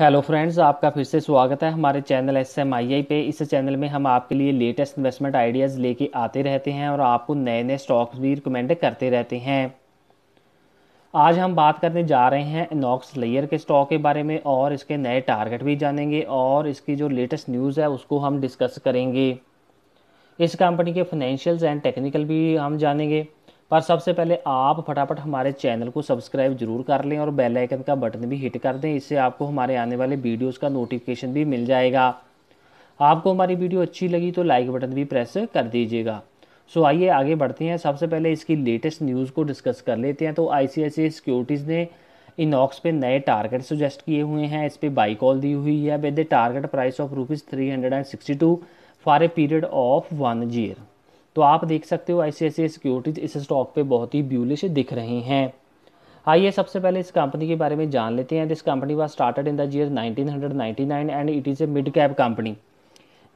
hello friends आपका फिर से स्वागत है हमारे channel S M I I पे इस चैनल में हम आपके लिए लेटेस्ट इन्वेस्टमेंट आइडियाज़ लेके आते रहते हैं और आपको नए नए स्टॉक्स भी रिकमेंड करते रहते हैं आज हम बात करने जा रहे हैं इनॉक्स लेयर के स्टॉक के बारे में और इसके नए टारगेट भी जानेंगे और इसकी जो लेटेस्ट न्यूज़ है उसको हम डिस्कस करेंगे इस कंपनी के फाइनेंशियल्स एंड टेक्निकल भी हम जानेंगे पर सबसे पहले आप फटाफट हमारे चैनल को सब्सक्राइब जरूर कर लें और बेल आइकन का बटन भी हिट कर दें इससे आपको हमारे आने वाले वीडियोस का नोटिफिकेशन भी मिल जाएगा आपको हमारी वीडियो अच्छी लगी तो लाइक बटन भी प्रेस कर दीजिएगा सो आइए आगे बढ़ते हैं सबसे पहले इसकी लेटेस्ट न्यूज़ को डिस्कस कर लेते हैं तो आई सिक्योरिटीज़ ने इनॉक्स पे नए टारगेट सजेस्ट किए हुए हैं इस पर बाई कॉल दी हुई है with the target price of rupees three hundred and sixty two for a period of one year तो आप देख सकते हो ऐसे ऐसे सिक्योरिटीज़ इस स्टॉक पे बहुत ही ब्यूलिश दिख रहे हैं आइए सबसे पहले इस कंपनी के बारे में जान लेते हैं this company was started in the year 1999 and it is a mid cap company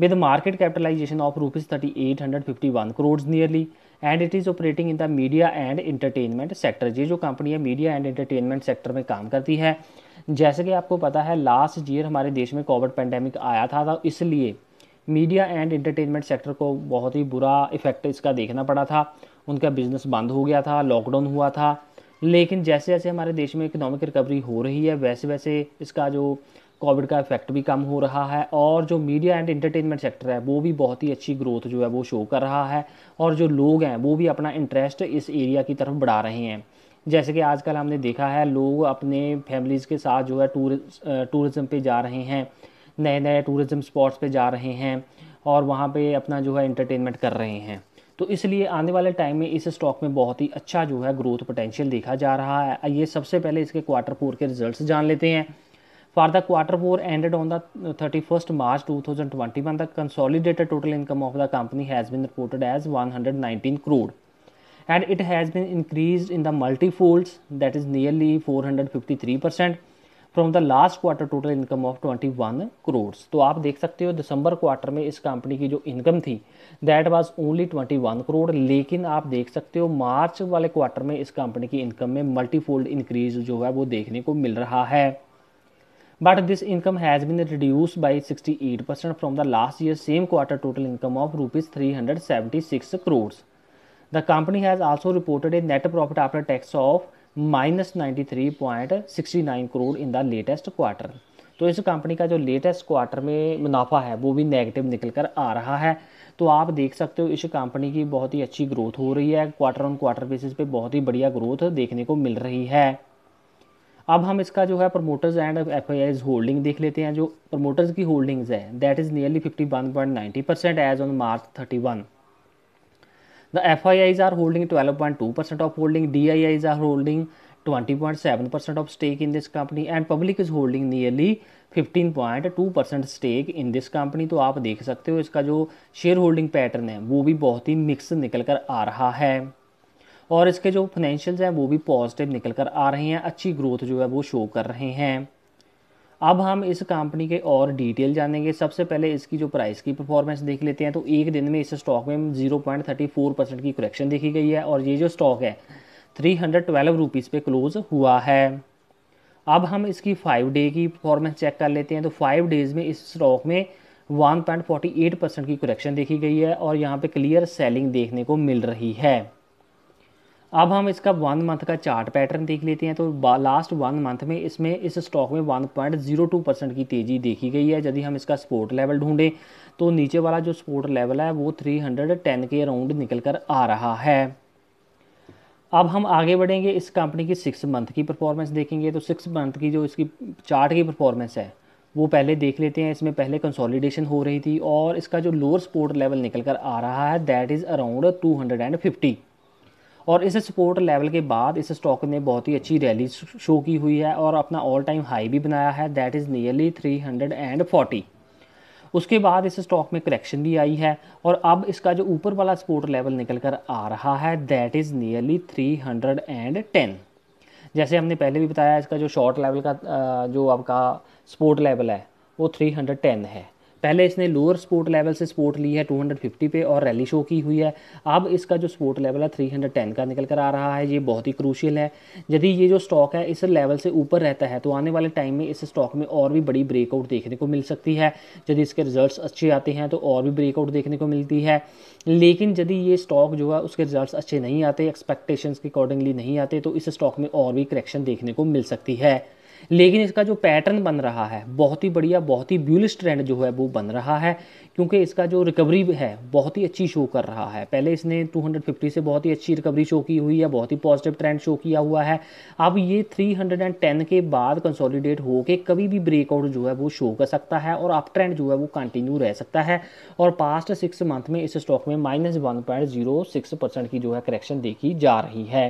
with market capitalisation of rupees thirty eight hundred fifty one crore nearly and it is operating in the media and entertainment sector ये जो company है media and entertainment sector में काम करती है जैसे कि आपको पता है लास्ट ईयर हमारे देश में कोविड पेंडेमिक आया था, तो इसलिए मीडिया एंड एंटरटेनमेंट सेक्टर को बहुत ही बुरा इफेक्ट इसका देखना पड़ा था उनका बिजनेस बंद हो गया था लॉकडाउन हुआ था लेकिन जैसे जैसे हमारे देश में इकोनॉमिक रिकवरी हो रही है वैसे वैसे इसका जो कोविड का इफेक्ट भी कम हो रहा है और जो मीडिया एंड एंटरटेनमेंट सेक्टर है वो भी बहुत ही अच्छी ग्रोथ जो है वो शो कर रहा है और जो लोग हैं वो भी अपना इंटरेस्ट इस एरिया की तरफ बढ़ा रहे हैं जैसे कि आजकल हमने देखा है लोग अपने फैमिलीज़ के साथ जो है टूर टूरिज़म पे जा रहे हैं नए नए टूरिज़म स्पॉट्स पे जा रहे हैं और वहाँ पे अपना जो है इंटरटेनमेंट कर रहे हैं तो इसलिए आने वाले टाइम में इस स्टॉक में बहुत ही अच्छा जो है ग्रोथ पोटेंशियल देखा जा रहा है ये सबसे पहले इसके क्वार्टर फोर के रिजल्ट जान लेते हैं for the quarter four ended on the thirty first March two thousand twenty one the consolidated total income of the company has been reported as one hundred nineteen crore been increase in the increased that is nearly four hundred fifty three percent from the last quarter total income of twenty one crores तो आप देख सकते हो दिसंबर quarter में इस company की जो income थी that was only twenty one crore लेकिन आप देख सकते हो मार्च वाले क्वार्टर में इस कंपनी की इनकम में मल्टीफोल्ड इंक्रीज जो है वो देखने को मिल रहा है but this income has been reduce by sixty eight percent from the last year same quarter total income of rupees three hundred seventy six crore the company has also reported a net profit after tax of minus ninety three point sixty nine crore in the latest quarter तो इस company का जो latest quarter में मुनाफा है वो भी negative निकल कर आ रहा है तो आप देख सकते हो इस कंपनी की बहुत ही अच्छी ग्रोथ हो रही है क्वार्टर ऑन क्वार्टर बेसिस पे बहुत ही बढ़िया ग्रोथ देखने को मिल रही है अब हम इसका जो है प्रमोटर्स एंड एफ होल्डिंग देख लेते हैं जो प्रमोटर्स की होल्डिंग्स है that is nearly fifty one point ninety percent as on March thirty one The FIIs are holding 12.2% of holding, DIIs are holding 20.7% of stake in this company and public is holding nearly 15.2% stake in this company तो आप देख सकते हो इसका जो share holding pattern है वो भी बहुत ही मिक्स निकल कर आ रहा है और इसके जो फाइनेंशियल्स हैं वो भी पॉजिटिव निकल कर आ रहे हैं अच्छी ग्रोथ जो है वो शो कर रहे हैं अब हम इस कंपनी के और डिटेल जानेंगे सबसे पहले इसकी जो प्राइस की परफॉर्मेंस देख लेते हैं तो एक दिन में इस स्टॉक में 0.34 परसेंट की करेक्शन देखी गई है और ये जो स्टॉक है थ्री हंड्रेड ट्वेल्व रुपीज़ पे क्लोज़ हुआ है अब हम इसकी फाइव डे की परफॉर्मेंस चेक कर लेते हैं तो फाइव डेज़ में इस स्टॉक में 1.48 परसेंट की करेक्शन देखी गई है और यहाँ पर क्लियर सेलिंग देखने को मिल रही है अब हम इसका वन मंथ का चार्ट पैटर्न देख लेते हैं तो लास्ट वन मंथ में इसमें इस स्टॉक में one point zero two percent की तेज़ी देखी गई है यदि हम इसका सपोर्ट लेवल ढूंढें तो नीचे वाला जो सपोर्ट लेवल है वो थ्री हंड्रेड टेन के अराउंड निकल कर आ रहा है अब हम आगे बढ़ेंगे इस कंपनी की सिक्स मंथ की परफॉर्मेंस देखेंगे तो सिक्स मंथ की जो इसकी चार्ट की परफॉर्मेंस है वो पहले देख लेते हैं इसमें पहले कंसोलिडेशन हो रही थी और इसका जो लोअर सपोर्ट लेवल निकल कर आ रहा है that is around two hundred and fifty और इस सपोर्ट लेवल के बाद इस स्टॉक ने बहुत ही अच्छी रैली शो की हुई है और अपना ऑल टाइम हाई भी बनाया है दैट इज़ नियरली फोर्टी उसके बाद इस स्टॉक में करेक्शन भी आई है और अब इसका जो ऊपर वाला सपोर्ट लेवल निकल कर आ रहा है that is nearly three hundred and ten जैसे हमने पहले भी बताया इसका जो शॉर्ट लेवल का जो आपका सपोर्ट लेवल है वो थ्री हंड्रेड टेन है पहले इसने लोअर स्पोर्ट लेवल से स्पोर्ट ली है 250 पे और रैली शो की हुई है अब इसका जो स्पोर्ट लेवल है 310 का निकल कर आ रहा है ये बहुत ही क्रूशियल है यदि ये जो स्टॉक है इस लेवल से ऊपर रहता है तो आने वाले टाइम में इस स्टॉक में और भी बड़ी ब्रेकआउट देखने को मिल सकती है यदि इसके रिजल्ट अच्छे आते हैं तो और भी ब्रेकआउट देखने को मिलती है लेकिन यदि ये स्टॉक जो है उसके रिजल्ट अच्छे नहीं आते एक्सपेक्टेशन के अकॉर्डिंगली नहीं आते तो इस स्टॉक में और भी करेक्शन देखने को मिल सकती है लेकिन इसका जो पैटर्न बन रहा है बहुत ही बढ़िया बहुत ही ब्यूलिश ट्रेंड जो है वो बन रहा है क्योंकि इसका जो रिकवरी है बहुत ही अच्छी शो कर रहा है पहले इसने 250 से बहुत ही अच्छी रिकवरी शो की हुई है बहुत ही पॉजिटिव ट्रेंड शो किया हुआ है अब ये 310 के बाद कंसोलिडेट होकर कभी भी ब्रेकआउट जो है वो शो कर सकता है और अप ट्रेंड जो है वो कंटिन्यू रह सकता है और पास्ट सिक्स मंथ में इस स्टॉक में माइनस वन की जो है करेक्शन देखी जा रही है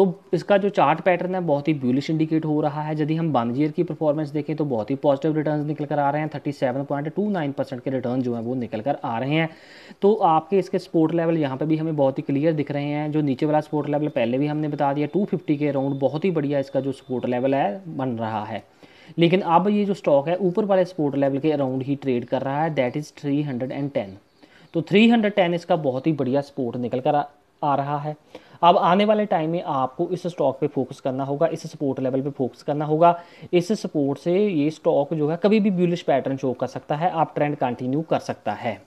तो इसका जो चार्ट पैटर्न है बहुत ही ब्यूलिश इंडिकेट हो रहा है यदि हम वन ईयर की परफॉर्मेंस देखें तो बहुत ही पॉजिटिव रिटर्न निकल कर आ रहे हैं thirty seven point two nine percent के रिटर्न जो है वो निकल कर आ रहे हैं तो आपके इसके स्पोर्ट लेवल यहाँ पर भी हमें बहुत ही क्लियर दिख रहे हैं जो नीचे वाला स्पोर्ट लेवल पहले भी हमने बता दिया टू फिफ्टी के अराउंड बहुत ही बढ़िया इसका जो सपोर्ट लेवल है बन रहा है लेकिन अब ये जो स्टॉक है ऊपर वाले स्पोर्ट लेवल के अराउंड ही ट्रेड कर रहा है that is three hundred and ten तो थ्री हंड्रेड टेन इसका बहुत ही बढ़िया स्पोर्ट निकल कर आ रहा है अब आने वाले टाइम में आपको इस स्टॉक पे फोकस करना होगा इस सपोर्ट लेवल पे फोकस करना होगा इस सपोर्ट से ये स्टॉक जो है कभी भी ब्यूलिश पैटर्न शो कर सकता है आप ट्रेंड कंटिन्यू कर सकता है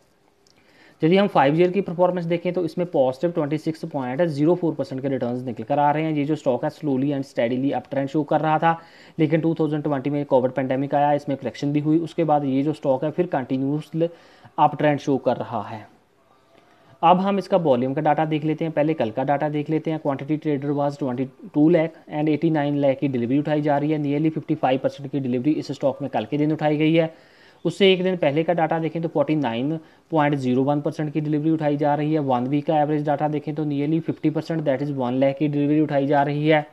यदि हम फाइव ईयर की परफॉर्मेंस देखें तो इसमें positive twenty six point zero four percent के रिटर्न्स निकल कर आ रहे हैं ये जो स्टॉक है slowly and steadily up trend show कर रहा था लेकिन टू थाउजेंड ट्वेंटी में कोविड पेंडेमिक आया इसमें करेक्शन भी हुई उसके बाद ये जो स्टॉक है फिर कंटिन्यूसली अप ट्रेंड शो कर रहा है अब हम इसका वॉल्यूम का डाटा देख लेते हैं पहले कल का डाटा देख लेते हैं quantity trader was 22 lakh and 89 lakh की डिलीवरी उठाई जा रही है नियरली 55 परसेंट की डिलीवरी इस स्टॉक में कल के दिन उठाई गई है उससे एक दिन पहले का डाटा देखें तो 49.01 परसेंट की डिलीवरी उठाई जा रही है वन वीक का एवरेज डाटा देखें तो nearly fifty percent that is one lakh की डिलीवरी उठाई जा रही है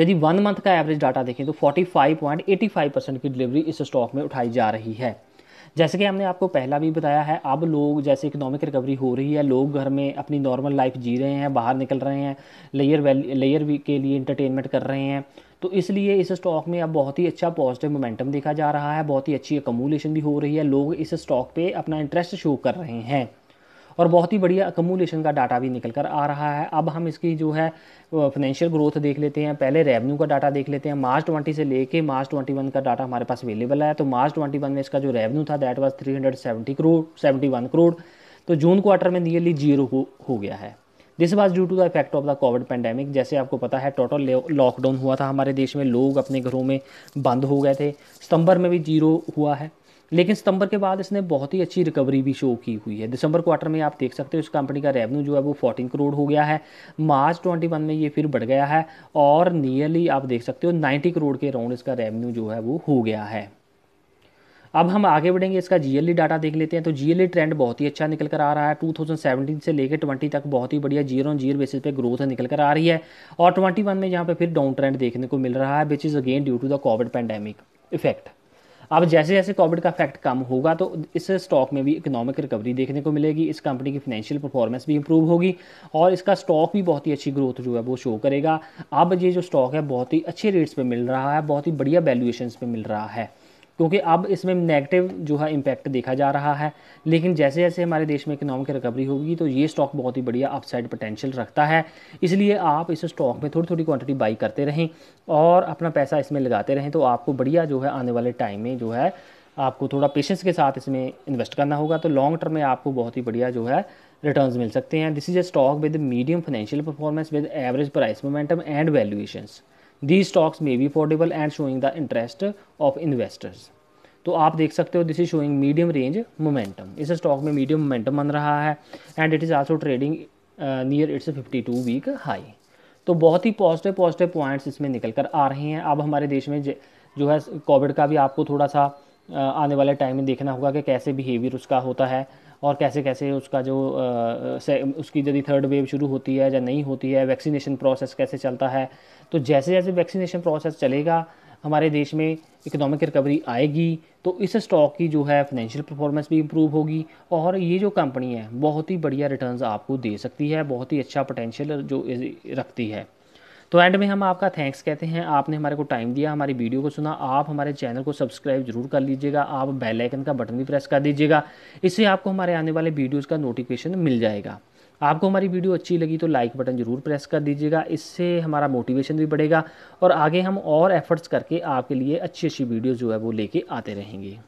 यदि वन मंथ का एवरेज डाटा देखें तो फाइव परसेंट की डिलीवरी इस स्टॉक में उठाई जा रही है जैसे कि हमने आपको पहला भी बताया है अब लोग जैसे इकोनॉमिक रिकवरी हो रही है लोग घर में अपनी नॉर्मल लाइफ जी रहे हैं बाहर निकल रहे हैं लेयर लेयर के लिए इंटरटेनमेंट कर रहे हैं तो इसलिए इस स्टॉक में अब बहुत ही अच्छा पॉजिटिव मोमेंटम देखा जा रहा है बहुत ही अच्छी अकोमोलेशन भी हो रही है लोग इस स्टॉक पे अपना इंटरेस्ट शो कर रहे हैं और बहुत ही बढ़िया अकमूलेशन का डाटा भी निकल कर आ रहा है अब हम इसकी जो है फाइनेंशियल ग्रोथ देख लेते हैं पहले रेवेन्यू का डाटा देख लेते हैं मार्च ट्वेंटी से लेके मार्च ट्वेंटी वन का डाटा हमारे पास अवेलेबल है तो मार्च ट्वेंटी वन में इसका जो रेवेन्यू था that was three hundred seventy crore seventy one crore तो जून क्वार्टर में नियरली जीरो हो, हो गया है this was due to the effect of the covid pandemic जैसे आपको पता है टोटल लॉकडाउन हुआ था हमारे देश में लोग अपने घरों में बंद हो गए थे सितंबर में भी जीरो हुआ है लेकिन सितंबर के बाद इसने बहुत ही अच्छी रिकवरी भी शो की हुई है दिसंबर क्वार्टर में आप देख सकते हो इस कंपनी का रेवेन्यू जो है वो फोर्टीन करोड़ हो गया है मार्च ट्वेंटी वन में ये फिर बढ़ गया है और नियरली आप देख सकते हो 90 करोड़ के अराउंड इसका रेवेन्यू जो है वो हो गया है अब हम आगे बढ़ेंगे इसका जीएलई डाटा e देख लेते हैं तो जीएलई ट्रेंड e बहुत ही अच्छा निकल कर आ रहा है 2017 से लेकर 20 तक बहुत ही बढ़िया जीरो ऑन जीरो बेसिस पे ग्रोथ निकल कर आ रही है और 21 में यहाँ पे फिर डाउन ट्रेंड देखने को मिल रहा है which is again due to the covid pandemic effect अब जैसे जैसे कोविड का इफेक्ट कम होगा तो इस स्टॉक में भी इकोनॉमिक रिकवरी देखने को मिलेगी इस कंपनी की फाइनेंशियल परफॉर्मेंस भी इंप्रूव होगी और इसका स्टॉक भी बहुत ही अच्छी ग्रोथ जो है वो शो करेगा अब ये जो स्टॉक है बहुत ही अच्छे रेट्स पर मिल रहा है बहुत ही बढ़िया वैल्यूएशन पर मिल रहा है क्योंकि अब इसमें नेगेटिव जो है इम्पैक्ट देखा जा रहा है लेकिन जैसे जैसे हमारे देश में इकोनॉमिक रिकवरी होगी तो ये स्टॉक बहुत ही बढ़िया अपसाइड पोटेंशियल रखता है इसलिए आप इस स्टॉक में थोड़ी थोड़ी क्वांटिटी बाई करते रहें और अपना पैसा इसमें लगाते रहें तो आपको बढ़िया जो है आने वाले टाइम में जो है आपको थोड़ा पेशेंस के साथ इसमें इन्वेस्ट करना होगा तो लॉन्ग टर्म में आपको बहुत ही बढ़िया जो है रिटर्न्स मिल सकते हैं this is a stock with medium financial performance with average price momentum and valuations the stocks may be affordable and showing the interest of investors तो आप देख सकते हो this is showing medium range momentum इस stock में medium momentum बन रहा है and it is also trading near its 52 week high तो बहुत ही पॉजिटिव पॉजिटिव पॉइंट्स इसमें निकल कर आ रहे हैं अब हमारे देश में जो है कोविड का भी आपको थोड़ा सा uh, आने वाले टाइम में देखना होगा कि कैसे बिहेवियर उसका होता है और कैसे कैसे उसका जो उसकी यदि थर्ड वेव शुरू होती है या नहीं होती है वैक्सीनेशन प्रोसेस कैसे चलता है तो जैसे जैसे वैक्सीनेशन प्रोसेस चलेगा हमारे देश में इकोनॉमिक रिकवरी आएगी तो इस स्टॉक की जो है फाइनेंशियल परफॉर्मेंस भी इम्प्रूव होगी और ये जो कंपनी है बहुत ही बढ़िया रिटर्न्स आपको दे सकती है बहुत ही अच्छा पोटेंशियल जो रखती है तो एंड में हम आपका थैंक्स कहते हैं आपने हमारे को टाइम दिया हमारी वीडियो को सुना आप हमारे चैनल को सब्सक्राइब जरूर कर लीजिएगा आप बेल आइकन का बटन भी प्रेस कर दीजिएगा इससे आपको हमारे आने वाले वीडियोज़ का नोटिफिकेशन मिल जाएगा आपको हमारी वीडियो अच्छी लगी तो लाइक बटन जरूर प्रेस कर दीजिएगा इससे हमारा मोटिवेशन भी बढ़ेगा और आगे हम और एफर्ट्स करके आपके लिए अच्छी अच्छी वीडियो जो है वो लेके आते रहेंगे